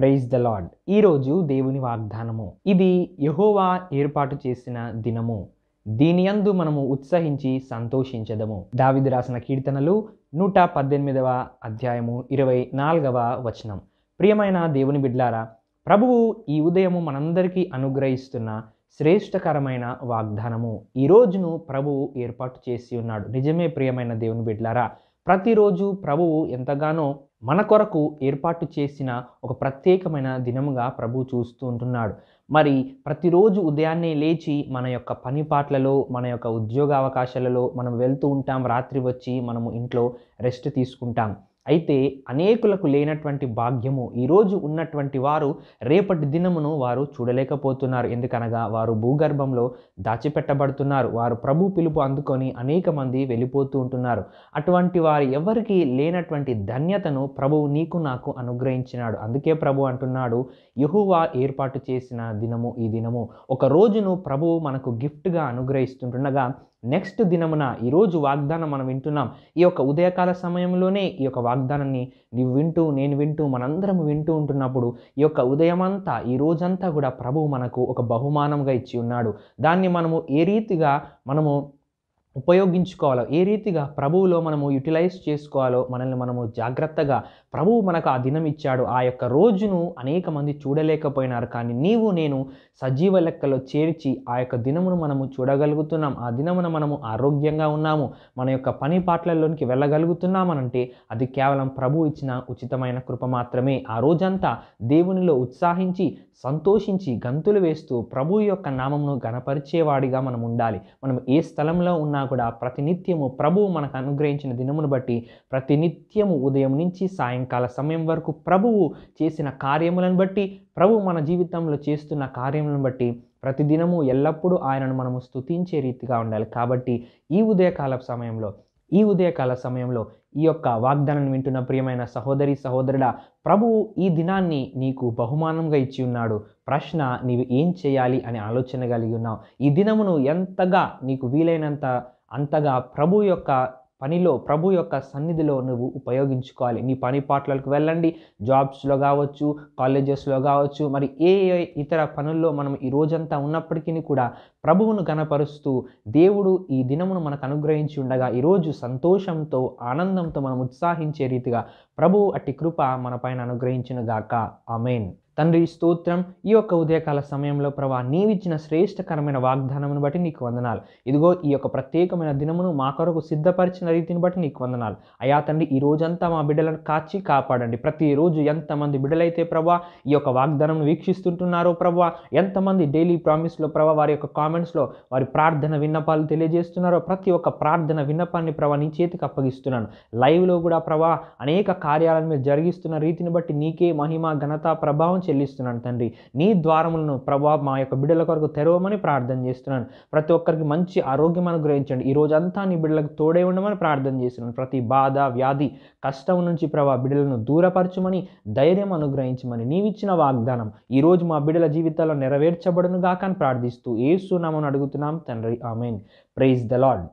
praise the lord ఈరోజు దేవుని వాగ్దానము ఇది యహోవా ఏర్పాటు చేసిన దినము దీని అందు మనము ఉత్సహించి సంతోషించదము దావిది రాసిన కీర్తనలు నూట పద్దెనిమిదవ అధ్యాయము ఇరవై నాలుగవ వచనం ప్రియమైన దేవుని బిడ్లారా ప్రభువు ఈ ఉదయము మనందరికీ అనుగ్రహిస్తున్న శ్రేష్టకరమైన వాగ్దానము ఈ రోజును ప్రభువు ఏర్పాటు చేసి ఉన్నాడు నిజమే ప్రియమైన దేవుని బిడ్లారా ప్రతిరోజు ప్రభువు ఎంతగానో మన కొరకు ఏర్పాటు చేసిన ఒక ప్రత్యేకమైన దినముగా ప్రభు చూస్తూ ఉంటున్నాడు మరి ప్రతిరోజు ఉదయాన్నే లేచి మన యొక్క పని పాటలలో మన యొక్క ఉద్యోగ అవకాశాలలో మనం వెళ్తూ ఉంటాం రాత్రి వచ్చి మనము ఇంట్లో రెస్ట్ తీసుకుంటాం అయితే అనేకులకు లేనటువంటి భాగ్యము ఈరోజు ఉన్నటువంటి వారు రేపటి దినమును వారు చూడలేకపోతున్నారు ఎందుకనగా వారు భూగర్భంలో దాచిపెట్టబడుతున్నారు వారు ప్రభు పిలుపు అందుకొని అనేక మంది వెళ్ళిపోతూ ఉంటున్నారు అటువంటి వారు ఎవరికి లేనటువంటి ధన్యతను ప్రభువు నీకు నాకు అనుగ్రహించినాడు అందుకే ప్రభు అంటున్నాడు యహువా ఏర్పాటు చేసిన దినము ఈ దినము ఒక రోజును ప్రభువు మనకు గిఫ్ట్గా అనుగ్రహిస్తుంటుండగా నెక్స్ట్ దినమున ఈరోజు వాగ్దానం మనం వింటున్నాం ఈ యొక్క ఉదయకాల సమయంలోనే ఈ యొక్క వాగ్దానాన్ని నువ్వు వింటూ నేను వింటూ మనందరం వింటూ ఉంటున్నప్పుడు ఈ యొక్క ఉదయమంతా ఈ రోజంతా కూడా ప్రభువు మనకు ఒక బహుమానంగా ఇచ్చి ఉన్నాడు దాన్ని మనము ఏ రీతిగా మనము ఉపయోగించుకోవాలో ఏ రీతిగా ప్రభువులో మనము యూటిలైజ్ చేసుకోవాలో మనల్ని మనము జాగ్రత్తగా ప్రభువు మనకు ఆ దినం ఇచ్చాడు ఆ యొక్క రోజును అనేక మంది చూడలేకపోయినారు కానీ నీవు నేను సజీవ లెక్కలో చేర్చి ఆ యొక్క దినమును మనము చూడగలుగుతున్నాం ఆ దినమున మనము ఆరోగ్యంగా ఉన్నాము మన యొక్క పని పాటలలోనికి వెళ్ళగలుగుతున్నామనంటే అది కేవలం ప్రభు ఇచ్చిన ఉచితమైన కృప మాత్రమే ఆ రోజంతా దేవునిలో ఉత్సాహించి సంతోషించి గంతులు వేస్తూ ప్రభు యొక్క నామమును గణపరిచేవాడిగా మనం ఉండాలి మనం ఏ స్థలంలో ఉన్నా కూడా ప్రతినిత్యము ప్రభువు మనకు అనుగ్రహించిన దినమును బట్టి ప్రతినిత్యము ఉదయం నుంచి సాయంకాల సమయం వరకు ప్రభువు చేసిన కార్యములను బట్టి ప్రభు మన జీవితంలో చేస్తున్న కార్యములను బట్టి ప్రతిదినము ఎల్లప్పుడూ ఆయనను మనము స్థుతించే రీతిగా ఉండాలి కాబట్టి ఈ ఉదయకాల సమయంలో ఈ ఉదయకాల సమయంలో ఈ యొక్క వాగ్దానం వింటున్న ప్రియమైన సహోదరి సహోదరుడా ప్రభువు ఈ దినాన్ని నీకు బహుమానంగా ఇచ్చి ఉన్నాడు ప్రశ్న నీవు ఏం చేయాలి అనే ఆలోచన కలిగి ఉన్నావు ఈ దినమును ఎంతగా నీకు వీలైనంత అంతగా ప్రభు యొక్క పనిలో ప్రభు యొక్క సన్నిధిలో నువ్వు ఉపయోగించుకోవాలి నీ పని పాటలకు వెళ్ళండి జాబ్స్లో కావచ్చు కాలేజెస్లో కావచ్చు మరి ఏ ఇతర పనుల్లో మనం ఈ రోజంతా ఉన్నప్పటికీ కూడా ప్రభువును కనపరుస్తూ దేవుడు ఈ దినమును మనకు అనుగ్రహించి ఉండగా ఈరోజు సంతోషంతో ఆనందంతో మనం ఉత్సాహించే రీతిగా ప్రభు అట్టి కృప మన పైన అనుగ్రహించిన గాక అమెన్ తండ్రి స్తోత్రం ఈ యొక్క ఉదయకాల సమయంలో ప్రభా నీవిచ్చిన శ్రేష్టకరమైన వాగ్దానమును బట్టి నీకు వందనాలు ఇదిగో ఈ యొక్క ప్రత్యేకమైన దినమును మా కొరకు సిద్ధపరిచిన రీతిని బట్టి నీకు వందనాలు అయా తండ్రి ఈ రోజంతా మా బిడ్డలను కాచి కాపాడండి ప్రతిరోజు ఎంతమంది బిడ్డలైతే ప్రభా ఈ యొక్క వాగ్దానం వీక్షిస్తుంటున్నారో ప్రభా ఎంతమంది డైలీ ప్రామిస్లో ప్రభా వారి యొక్క కామెంట్స్లో వారి ప్రార్థన విన్నపాలు తెలియజేస్తున్నారో ప్రతి ఒక్క ప్రార్థన విన్నపాన్ని ప్రభా నీ చేతికి అప్పగిస్తున్నాను లైవ్లో కూడా ప్రభా అనేక కార్యాలను మీరు జరిగిస్తున్న రీతిని బట్టి నీకే మహిమ ఘనత ప్రభావం చెల్లిస్తున్నాను తండ్రి నీ ద్వారములను ప్రభా మా యొక్క బిడ్డల కొరకు తెరవమని ప్రార్థన చేస్తున్నాను ప్రతి ఒక్కరికి మంచి ఆరోగ్యం అనుగ్రహించండి ఈ రోజంతా నీ బిడ్డలకు తోడే ఉండమని ప్రార్థన చేస్తున్నాను ప్రతి బాధ వ్యాధి కష్టం నుంచి ప్రభా బిడ్డలను దూరపరచమని ధైర్యం అనుగ్రహించమని నీవిచ్చిన వాగ్దానం ఈరోజు మా బిడ్డల జీవితాల్లో నెరవేర్చబడును గాక అని ప్రార్థిస్తూ ఏసునామని అడుగుతున్నాం తండ్రి ఆమెన్ ప్రైజ్ ద లాడ్